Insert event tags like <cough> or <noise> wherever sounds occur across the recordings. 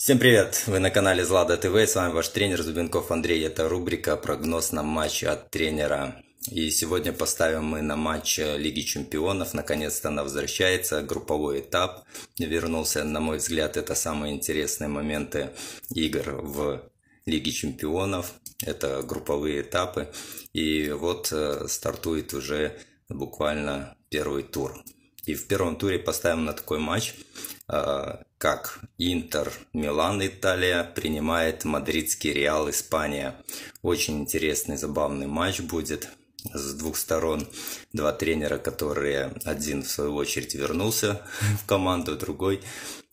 Всем привет! Вы на канале Злада ТВ, с вами ваш тренер Зубенков Андрей. Это рубрика «Прогноз на матч от тренера». И сегодня поставим мы на матч Лиги Чемпионов. Наконец-то она возвращается, групповой этап вернулся. На мой взгляд, это самые интересные моменты игр в Лиге Чемпионов. Это групповые этапы. И вот э, стартует уже буквально первый тур. И в первом туре поставим на такой матч. Э, как Интер Милан Италия принимает мадридский Реал Испания. Очень интересный, забавный матч будет с двух сторон. Два тренера, которые один в свою очередь вернулся <laughs> в команду, другой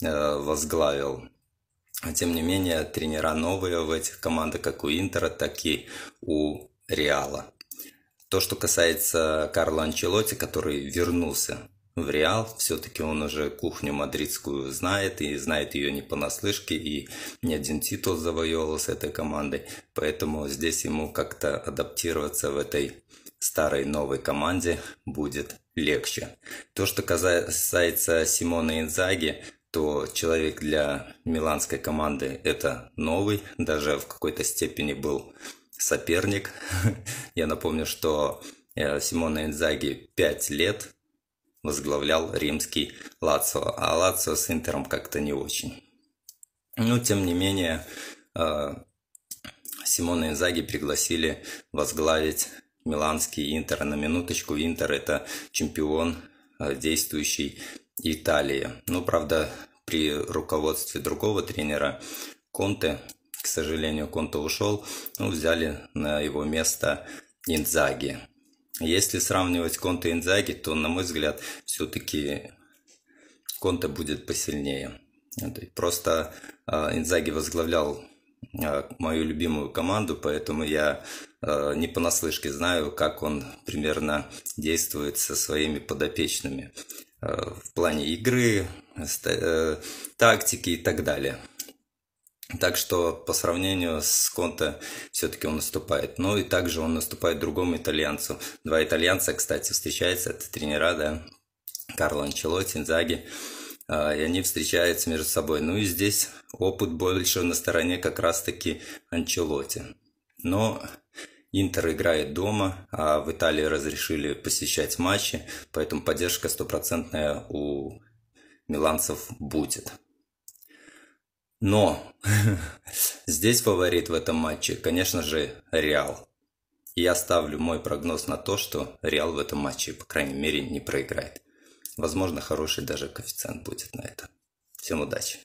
э, возглавил. А тем не менее, тренера новые в этих командах, как у Интера, так и у Реала. То, что касается Карла Анчелотти, который вернулся в Реал. Все-таки он уже кухню мадридскую знает и знает ее не понаслышке. И ни один титул завоевал с этой командой. Поэтому здесь ему как-то адаптироваться в этой старой новой команде будет легче. То, что касается Симона Инзаги, то человек для миланской команды это новый, даже в какой-то степени был соперник. <laughs> Я напомню, что э, Симона Инзаги 5 лет возглавлял римский Лацио, а Лацио с Интером как-то не очень. Но, ну, тем не менее, э, Симона Инзаги пригласили возглавить миланский Интер. На минуточку, Интер – это чемпион э, действующей Италии. Но ну, правда, при руководстве другого тренера Конте, к сожалению, Конте ушел, ну, взяли на его место Инзаги. Если сравнивать Конте и Инзаги, то, на мой взгляд, все-таки Конте будет посильнее. Просто а, Инзаги возглавлял а, мою любимую команду, поэтому я а, не понаслышке знаю, как он примерно действует со своими подопечными в плане игры, э, тактики и так далее. Так что по сравнению с Конте все-таки он наступает. Ну и также он наступает другому итальянцу. Два итальянца, кстати, встречаются. Это тренера, да, Карло Анчелотти, Инзаги. А, и они встречаются между собой. Ну и здесь опыт больше на стороне как раз-таки Анчелотти. Но Интер играет дома, а в Италии разрешили посещать матчи, поэтому поддержка стопроцентная у миланцев будет. Но <laughs> здесь фаворит в этом матче, конечно же, Реал. Я ставлю мой прогноз на то, что Реал в этом матче, по крайней мере, не проиграет. Возможно, хороший даже коэффициент будет на это. Всем удачи!